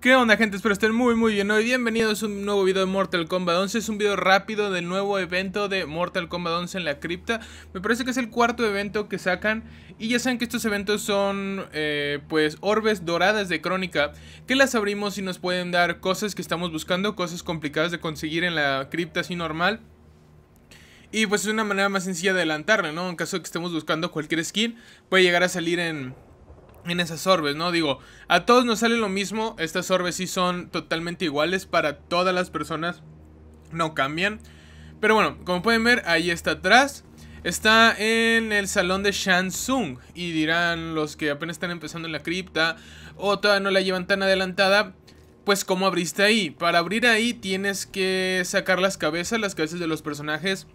¿Qué onda gente? Espero estén muy muy bien hoy. Bienvenidos a un nuevo video de Mortal Kombat 11. Es un video rápido del nuevo evento de Mortal Kombat 11 en la cripta. Me parece que es el cuarto evento que sacan. Y ya saben que estos eventos son eh, pues orbes doradas de crónica. Que las abrimos y nos pueden dar cosas que estamos buscando. Cosas complicadas de conseguir en la cripta así normal. Y pues es una manera más sencilla de adelantarle, ¿no? En caso de que estemos buscando cualquier skin. Puede llegar a salir en en esas orbes, ¿no? Digo, a todos nos sale lo mismo, estas orbes sí son totalmente iguales para todas las personas, no cambian. Pero bueno, como pueden ver, ahí está atrás. Está en el salón de Shansung. Y dirán los que apenas están empezando en la cripta o todavía no la llevan tan adelantada. Pues cómo abriste ahí. Para abrir ahí tienes que sacar las cabezas, las cabezas de los personajes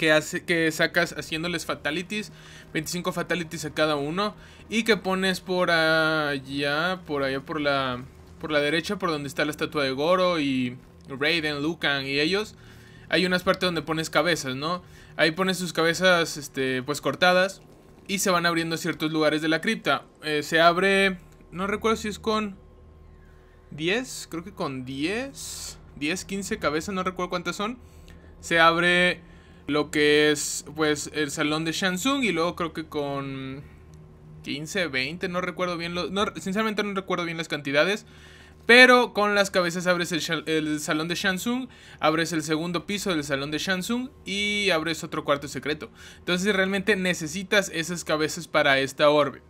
que, hace, que sacas haciéndoles fatalities, 25 fatalities a cada uno, y que pones por allá, por allá por la, por la derecha, por donde está la estatua de Goro y Raiden, Lucan y ellos, hay unas partes donde pones cabezas, ¿no? Ahí pones sus cabezas, este, pues cortadas, y se van abriendo ciertos lugares de la cripta. Eh, se abre, no recuerdo si es con 10, creo que con 10, 10, 15 cabezas, no recuerdo cuántas son. Se abre lo que es pues el salón de Shansung y luego creo que con 15, 20, no recuerdo bien, lo, no, sinceramente no recuerdo bien las cantidades. Pero con las cabezas abres el, salón de Shansung, abres el segundo piso del salón de Shansung y abres otro cuarto secreto. Entonces realmente necesitas esas cabezas para esta orbe.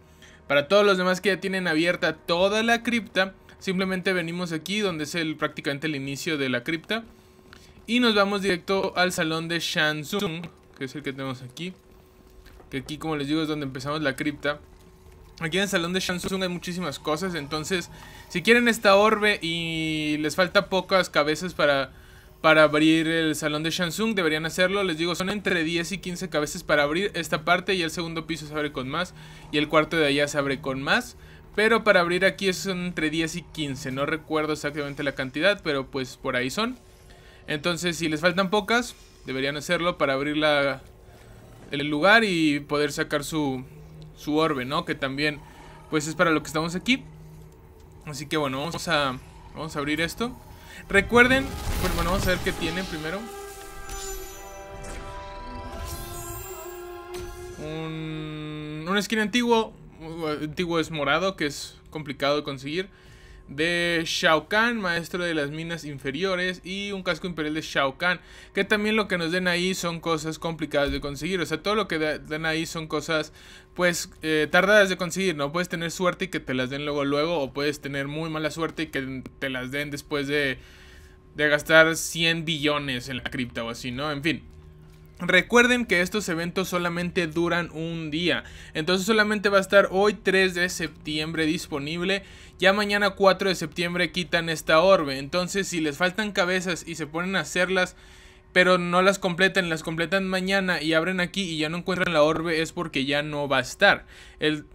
Para todos los demás que ya tienen abierta toda la cripta, simplemente venimos aquí donde es el, prácticamente el inicio de la cripta. Y nos vamos directo al salón de Shansung, que es el que tenemos aquí. Que aquí, como les digo, es donde empezamos la cripta. Aquí en el salón de Shansung hay muchísimas cosas, entonces si quieren esta orbe y les falta pocas cabezas para, para abrir el salón de Shansung, deberían hacerlo. Les digo, son entre 10 y 15 cabezas para abrir esta parte y el segundo piso se abre con más y el cuarto de allá se abre con más. Pero para abrir aquí son entre 10 y 15, no recuerdo exactamente la cantidad, pero pues por ahí son. Entonces, si les faltan pocas, deberían hacerlo para abrir la, el lugar y poder sacar su, su orbe, ¿no? Que también, pues es para lo que estamos aquí. Así que bueno, vamos a, vamos a abrir esto. Recuerden, pues bueno, vamos a ver qué tiene primero. Un, un skin antiguo, antiguo es morado, que es complicado de conseguir de Shao Kahn, maestro de las minas inferiores, y un casco imperial de Shao Kahn, que también lo que nos den ahí son cosas complicadas de conseguir, o sea, todo lo que den ahí son cosas pues eh, tardadas de conseguir, no puedes tener suerte y que te las den luego luego, o puedes tener muy mala suerte y que te las den después de, de gastar 100 billones en la cripta o así, ¿no? En fin. Recuerden que estos eventos solamente duran un día, entonces solamente va a estar hoy 3 de septiembre disponible, ya mañana 4 de septiembre quitan esta orbe, entonces si les faltan cabezas y se ponen a hacerlas, pero no las completan, las completan mañana y abren aquí y ya no encuentran la orbe es porque ya no va a estar.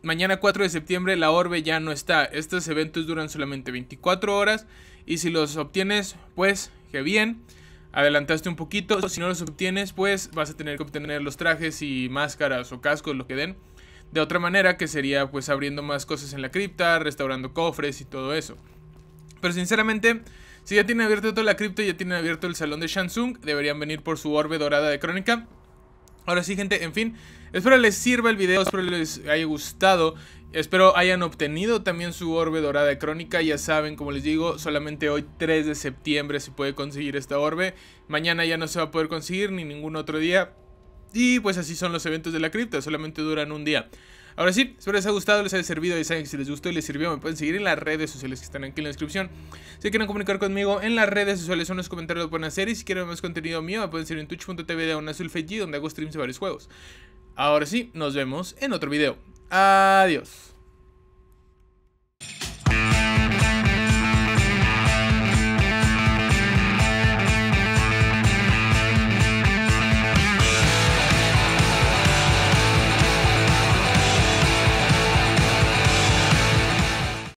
mañana 4 de septiembre la orbe ya no está. Estos eventos duran solamente 24 horas y si los obtienes, pues que bien adelantaste un poquito. Si no los obtienes, pues vas a tener que obtener los trajes y máscaras o cascos, lo que den. De otra manera, que sería pues abriendo más cosas en la cripta, restaurando cofres y todo eso. Pero sinceramente, si ya tiene abierto toda la cripta, ya tiene abierto el salón de Shansung, deberían venir por su orbe dorada de crónica. Ahora sí, gente, en fin, espero les sirva el video, espero les haya gustado Espero hayan obtenido también su orbe dorada crónica. Ya saben, como les digo, solamente hoy 3 de septiembre se puede conseguir esta orbe. Mañana ya no se va a poder conseguir ni ningún otro día. Y pues así son los eventos de la cripta, solamente duran un día. Ahora sí, espero les haya gustado, les haya servido, y saben que si les gustó y les sirvió, me pueden seguir en las redes sociales que están aquí en la descripción. Si quieren comunicar conmigo en las redes sociales, en los comentarios lo pueden hacer. Y si quieren más contenido mío, me pueden seguir en twitch.tv de Azul donde hago streams de varios juegos. Ahora sí, nos vemos en otro video. Adiós.